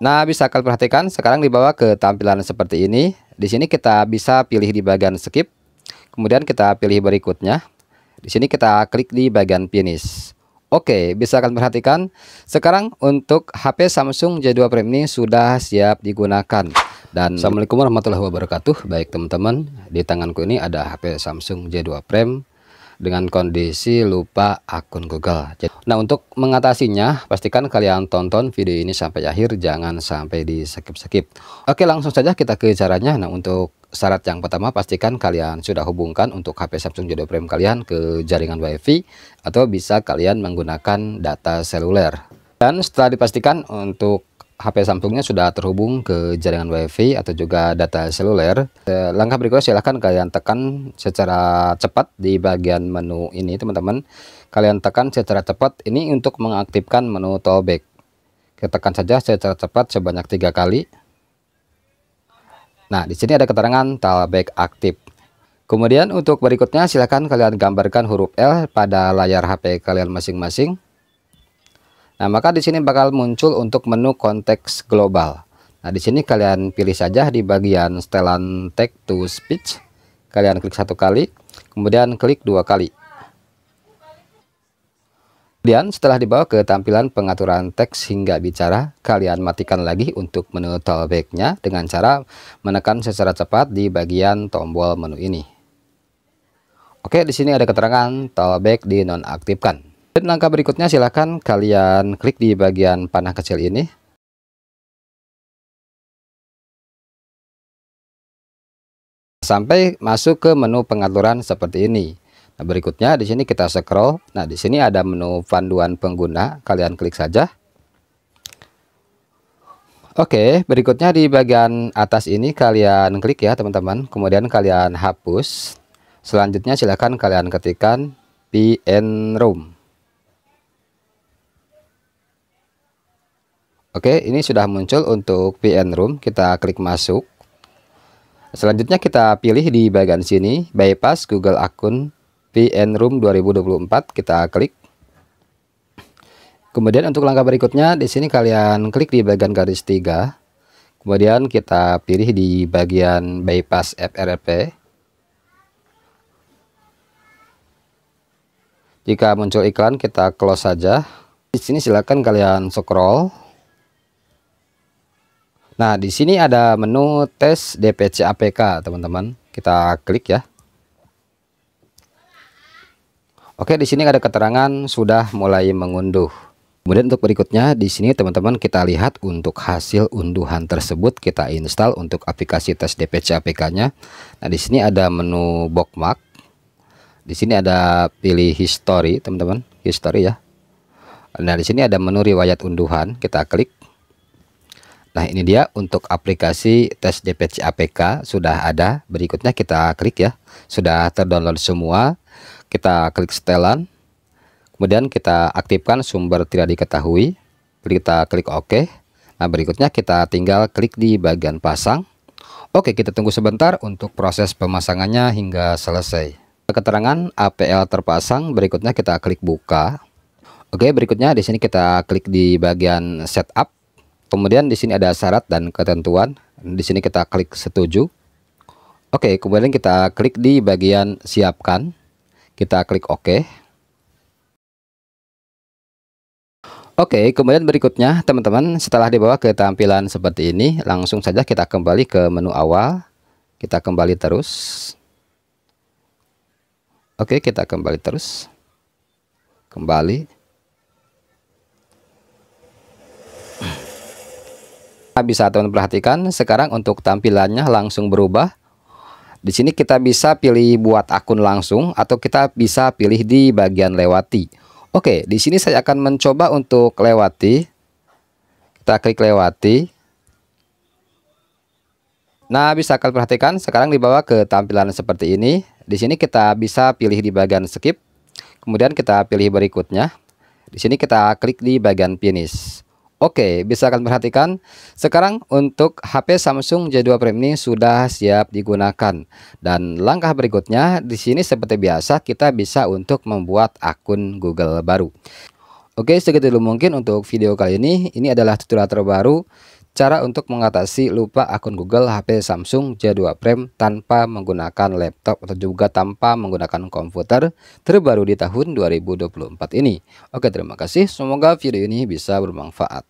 Nah, bisa kalian perhatikan sekarang dibawa ke tampilan seperti ini. Di sini kita bisa pilih di bagian skip. Kemudian kita pilih berikutnya. Di sini kita klik di bagian finish. Oke, bisa kalian perhatikan. Sekarang untuk HP Samsung J2 Prime ini sudah siap digunakan. Dan Assalamualaikum warahmatullahi wabarakatuh. Baik teman-teman, di tanganku ini ada HP Samsung J2 Prime dengan kondisi lupa akun Google. Nah untuk mengatasinya pastikan kalian tonton video ini sampai akhir jangan sampai di skip-skip. Oke langsung saja kita ke caranya. Nah untuk syarat yang pertama pastikan kalian sudah hubungkan untuk HP Samsung Jodo Prime kalian ke jaringan WiFi atau bisa kalian menggunakan data seluler. Dan setelah dipastikan untuk HP Samsungnya sudah terhubung ke jaringan WiFi atau juga data seluler. Eh, langkah berikutnya silahkan kalian tekan secara cepat di bagian menu ini teman-teman. Kalian tekan secara cepat ini untuk mengaktifkan menu tollback. Kita tekan saja secara cepat sebanyak tiga kali. Nah di sini ada keterangan tollback aktif. Kemudian untuk berikutnya silahkan kalian gambarkan huruf L pada layar HP kalian masing-masing. Nah, maka di sini bakal muncul untuk menu konteks global. Nah, di sini kalian pilih saja di bagian setelan text to speech. Kalian klik satu kali, kemudian klik dua kali. Kemudian setelah dibawa ke tampilan pengaturan teks hingga bicara, kalian matikan lagi untuk menu toolbacknya dengan cara menekan secara cepat di bagian tombol menu ini. Oke, di sini ada keterangan toolback dinonaktifkan. Dan langkah berikutnya silahkan kalian klik di bagian panah kecil ini. Sampai masuk ke menu pengaturan seperti ini. Nah, berikutnya di sini kita scroll. Nah, di sini ada menu panduan pengguna, kalian klik saja. Oke, berikutnya di bagian atas ini kalian klik ya, teman-teman. Kemudian kalian hapus. Selanjutnya silahkan kalian ketikkan PN Room. Oke, ini sudah muncul untuk VN Room. Kita klik masuk. Selanjutnya kita pilih di bagian sini, bypass Google akun VN Room 2024. Kita klik. Kemudian untuk langkah berikutnya, di sini kalian klik di bagian garis 3. Kemudian kita pilih di bagian bypass FRP. Jika muncul iklan, kita close saja. Di sini silakan kalian scroll Nah, di sini ada menu tes DPC APK, teman-teman. Kita klik ya. Oke, di sini ada keterangan sudah mulai mengunduh. Kemudian untuk berikutnya di sini teman-teman kita lihat untuk hasil unduhan tersebut kita install untuk aplikasi tes DPC APK-nya. Nah, di sini ada menu bookmark. Di sini ada pilih history, teman-teman. History ya. Nah, di sini ada menu riwayat unduhan, kita klik. Nah ini dia untuk aplikasi tes DPC APK sudah ada. Berikutnya kita klik ya. Sudah terdownload semua. Kita klik setelan. Kemudian kita aktifkan sumber tidak diketahui. Kita klik OK. Nah berikutnya kita tinggal klik di bagian pasang. Oke kita tunggu sebentar untuk proses pemasangannya hingga selesai. Keterangan APL terpasang. Berikutnya kita klik buka. Oke berikutnya di sini kita klik di bagian setup Kemudian di sini ada syarat dan ketentuan. Di sini kita klik setuju. Oke, kemudian kita klik di bagian siapkan. Kita klik OK. Oke, kemudian berikutnya teman-teman setelah dibawa ke tampilan seperti ini, langsung saja kita kembali ke menu awal. Kita kembali terus. Oke, kita kembali terus. Kembali. bisa teman perhatikan sekarang untuk tampilannya langsung berubah di sini kita bisa pilih buat akun langsung atau kita bisa pilih di bagian lewati. Oke, di sini saya akan mencoba untuk lewati. Kita klik lewati. Nah, bisa kalian perhatikan sekarang dibawa ke tampilan seperti ini. Di sini kita bisa pilih di bagian skip. Kemudian kita pilih berikutnya. Di sini kita klik di bagian finish. Oke, bisa kalian perhatikan. Sekarang untuk HP Samsung J2 Prime ini sudah siap digunakan. Dan langkah berikutnya di sini seperti biasa kita bisa untuk membuat akun Google baru. Oke, segitu dulu mungkin untuk video kali ini. Ini adalah tutorial terbaru cara untuk mengatasi lupa akun Google HP Samsung J2 Prime tanpa menggunakan laptop atau juga tanpa menggunakan komputer terbaru di tahun 2024 ini. Oke, terima kasih. Semoga video ini bisa bermanfaat.